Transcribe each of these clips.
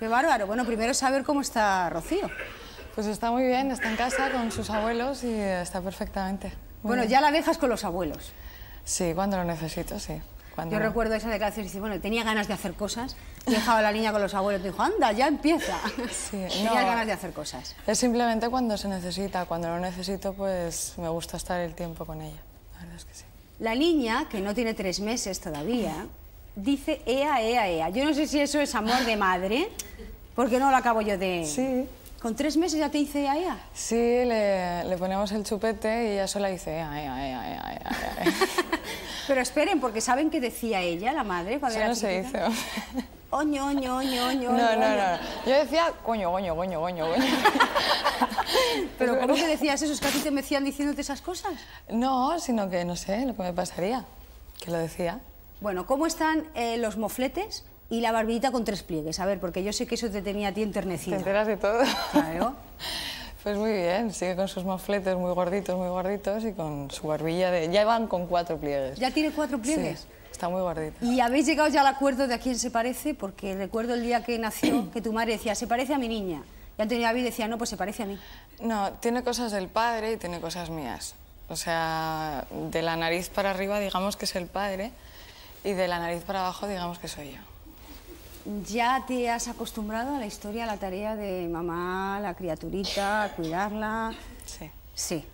Qué bárbaro. Bueno, primero saber cómo está Rocío. Pues está muy bien, está en casa con sus abuelos y está perfectamente. bueno, ya la dejas con los abuelos. Sí, cuando lo necesito, sí. Cuando... Yo recuerdo esa declaración y dice, bueno, tenía ganas de hacer cosas, dejaba a la niña con los abuelos, y dijo, anda, ya empieza. Sí, tenía ganas de hacer cosas. Es simplemente cuando se necesita, cuando lo necesito, pues me gusta estar el tiempo con ella. La La niña, que no tiene tres meses todavía, dice ea, ea, ea. Yo no sé si eso es amor de madre, porque no lo acabo yo de... Sí. ¿Con tres meses ya te dice ea, ea? Sí, le, ponemos el chupete y ya sola dice ea, ea, ea, ea, Pero esperen, porque ¿saben qué decía ella, la madre? Cuando era no se hizo. Oño, oño, oño, oño. No, no, no, Yo decía coño, coño, coño, coño, coño. ¿Pero cómo que decías eso? ¿Es que a ti te diciéndote esas cosas? No, sino que no sé lo que me pasaría, que lo decía. Bueno, ¿cómo están eh, los mofletes y la barbillita con tres pliegues? A ver, porque yo sé que eso te tenía a ti enternecido. Te enteras de todo. Claro. Pues muy bien, sigue con sus mofletes muy gorditos, muy gorditos y con su barbilla de... Ya van con cuatro pliegues. ¿Ya tiene cuatro pliegues? está muy gordito. ¿Y habéis llegado ya al acuerdo de a quién se parece? Porque recuerdo el día que nació que tu madre decía, se parece a mi niña. Y Antonio David decía, no, pues se parece a mí. No, tiene cosas del padre y tiene cosas mías. O sea, de la nariz para arriba digamos que es el padre, y de la nariz para abajo, digamos que soy yo. ¿Ya te has acostumbrado a la historia, a la tarea de mamá, la criaturita, a cuidarla? Sí. Sí.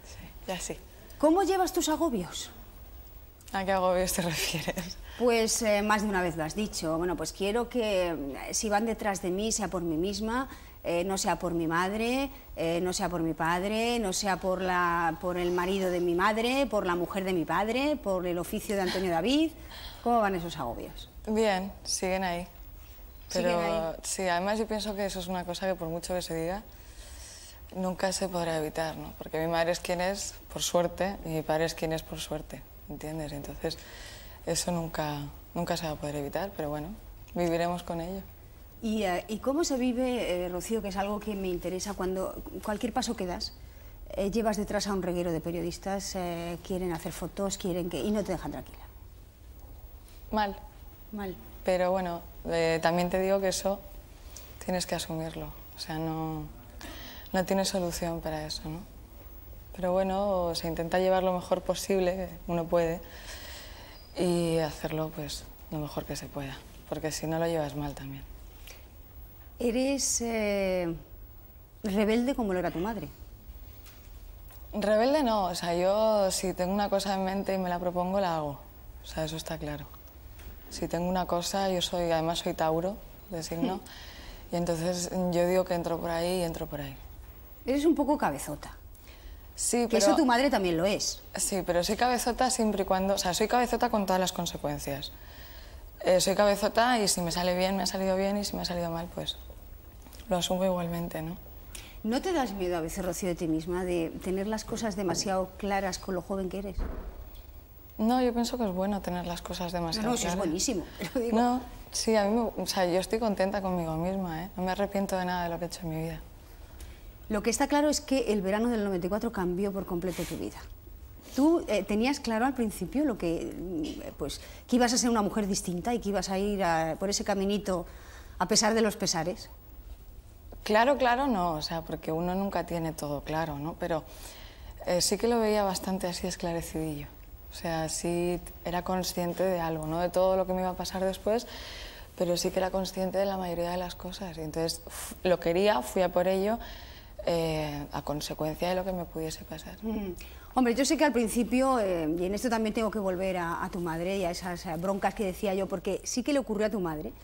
ya sí. ¿Cómo llevas tus agobios? ¿A qué agobios te refieres? Pues eh, más de una vez lo has dicho. Bueno, pues quiero que eh, si van detrás de mí sea por mí misma, eh, no sea por mi madre, no sea por mi padre, no sea por, la, por el marido de mi madre, por la mujer de mi padre, por el oficio de Antonio David, ¿Cómo van esos agobios? Bien, siguen ahí. Pero sí, además yo pienso que eso es una cosa que por mucho que se diga, nunca se podrá evitar, ¿no? Porque mi madre es quien es, por suerte, y mi padre es quien es, por suerte, ¿entiendes? Entonces, eso nunca, nunca se va a poder evitar, pero bueno, viviremos con ello. ¿Y, eh, cómo se vive, eh, Rocío, que es algo que me interesa, cuando cualquier paso que das, eh, llevas detrás a un reguero de periodistas, quieren hacer fotos, quieren que... y no te dejan tranquila? Mal. Mal. Pero bueno, eh, también te digo que eso tienes que asumirlo. O sea, no, no tienes solución para eso, ¿no? Pero bueno, se intenta llevar lo mejor posible, uno puede, y hacerlo pues lo mejor que se pueda, porque si no lo llevas mal también. Eres eh, rebelde como lo era tu madre. Rebelde no, o sea, yo si tengo una cosa en mente y me la propongo, la hago. O sea, eso está claro. Si tengo una cosa, yo soy, además soy Tauro de signo, hmm. y entonces yo digo que entro por ahí y entro por ahí. Eres un poco cabezota. Sí, que eso tu madre también lo es. Sí, pero soy cabezota siempre y cuando... O sea, soy cabezota con todas las consecuencias. Eh, soy cabezota y si me sale bien, me ha salido bien, y si me ha salido mal, pues lo asumo igualmente, ¿no? ¿No te das miedo a veces, Rocío, de ti misma, de tener las cosas demasiado claras con lo joven que eres? No, yo pienso que es bueno tener las cosas demasiado No, no es buenísimo. Lo No, sí, a mí o sea, yo estoy contenta conmigo misma, ¿eh? No me arrepiento de nada de lo que he hecho en mi vida. Lo que está claro es que el verano del 94 cambió por completo tu vida. Tú eh, tenías claro al principio lo que, mm, pues, que ibas a ser una mujer distinta y que ibas a ir por ese caminito a pesar de los pesares. Claro, claro, no, o sea, porque uno nunca tiene todo claro, ¿no? Pero eh, sí que lo veía bastante así esclarecidillo. O sea, sí era consciente de algo, no de todo lo que me iba a pasar después, pero sí que era consciente de la mayoría de las cosas. Y entonces lo quería, fui a por ello, eh, a consecuencia de lo que me pudiese pasar. Mm. Hombre, yo sé que al principio, eh, y en esto también tengo que volver a tu madre y a esas eh, broncas que decía yo, porque sí que le ocurrió a tu madre,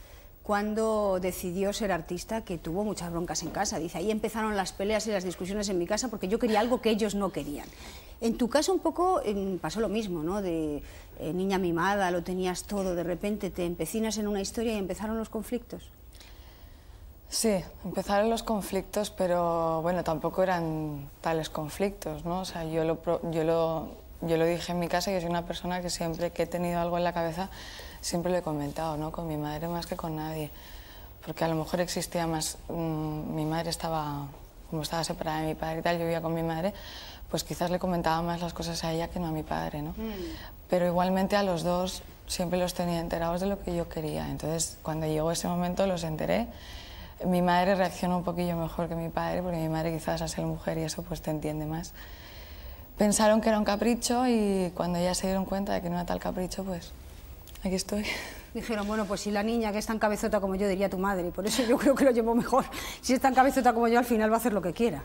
cuando decidió ser artista, que tuvo muchas broncas en casa. Dice, ahí empezaron las peleas y las discusiones en mi casa porque yo quería algo que ellos no querían. En tu caso un poco em, pasó lo mismo, ¿no? De eh, niña mimada, lo tenías todo, de repente te empecinas en una historia y empezaron los conflictos. Sí, empezaron los conflictos, pero bueno, tampoco eran tales conflictos, ¿no? O sea, yo lo, yo lo, yo lo dije en mi casa, y soy una persona que siempre que he tenido algo en la cabeza siempre lo he comentado, ¿no? Con mi madre más que con nadie, porque a lo mejor existía más, mm, mi madre estaba, como estaba separada de mi padre y tal, yo vivía con mi madre, pues quizás le comentaba más las cosas a ella que no a mi padre, ¿no? Mm. Pero igualmente a los dos siempre los tenía enterados de lo que yo quería, entonces cuando llegó ese momento los enteré mi madre reaccionó un poquillo mejor que mi padre, porque mi madre quizás a ser mujer y eso pues te entiende más. Pensaron que era un capricho y cuando ya se dieron cuenta de que no era tal capricho, pues aquí estoy. Dijeron, bueno, pues si la niña que es tan cabezota como yo, diría tu madre, y por eso yo creo que lo llevo mejor. Si es tan cabezota como yo, al final va a hacer lo que quiera.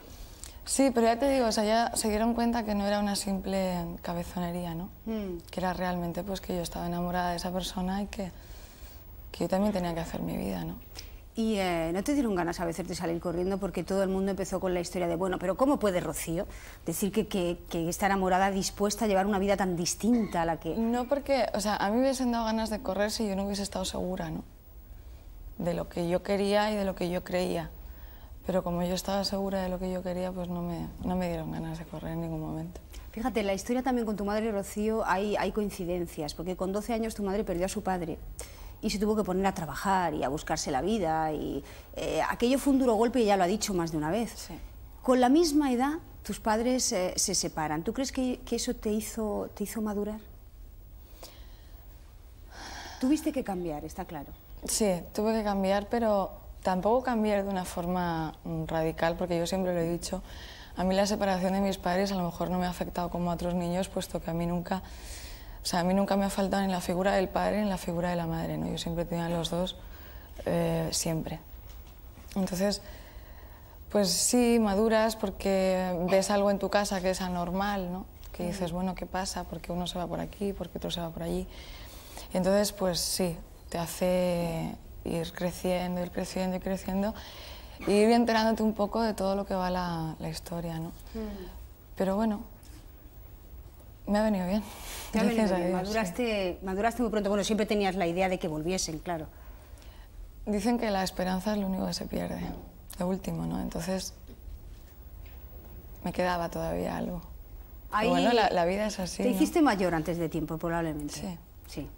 Sí, pero ya te digo, o sea, ya se dieron cuenta que no era una simple cabezonería, ¿no? Mm. Que era realmente pues que yo estaba enamorada de esa persona y que, que yo también tenía que hacer mi vida, ¿no? Y eh, no te dieron ganas a veces de salir corriendo porque todo el mundo empezó con la historia de, bueno, pero ¿cómo puede Rocío decir que, está enamorada, dispuesta a llevar una vida tan distinta a la que... No, porque, o sea, a mí me hubiesen dado ganas de correr si yo no hubiese estado segura, ¿no? De lo que yo quería y de lo que yo creía. Pero como yo estaba segura de lo que yo quería, pues no me, dieron ganas de correr en ningún momento. Fíjate, la historia también con tu madre, Rocío, hay, hay coincidencias, porque con 12 años tu madre perdió a su padre y se tuvo que poner a trabajar y a buscarse la vida. Y eh, aquello fue un duro golpe, y ya lo ha dicho más de una vez. Con la misma edad, tus padres eh, se separan. ¿Tú crees que, que, eso te hizo, te hizo madurar? Tuviste que cambiar, está claro. Sí, tuve que cambiar, pero tampoco cambiar de una forma mm, radical, porque yo siempre lo he dicho. A mí la separación de mis padres a lo mejor no me ha afectado como a otros niños, puesto que a mí nunca o sea, a mí nunca me ha faltado en la figura del padre, en la figura de la madre, ¿no? Yo siempre tenía los dos, eh, siempre. Entonces, pues sí, maduras porque ves algo en tu casa que es anormal, ¿no? Que dices, bueno, ¿qué pasa? Porque uno se va por aquí, porque otro se va por allí. entonces, pues sí, te hace ir creciendo, ir creciendo, y creciendo, y ir enterándote un poco de todo lo que va la, la historia, ¿no? Pero bueno, me ha venido bien. Ha venido maduraste, muy pronto. Bueno, siempre tenías la idea de que volviesen, claro. Dicen que la esperanza es lo único que se pierde, lo último, ¿no? Entonces me quedaba todavía algo. bueno, la, vida es así. Te hiciste mayor antes de tiempo, probablemente. Sí. Sí.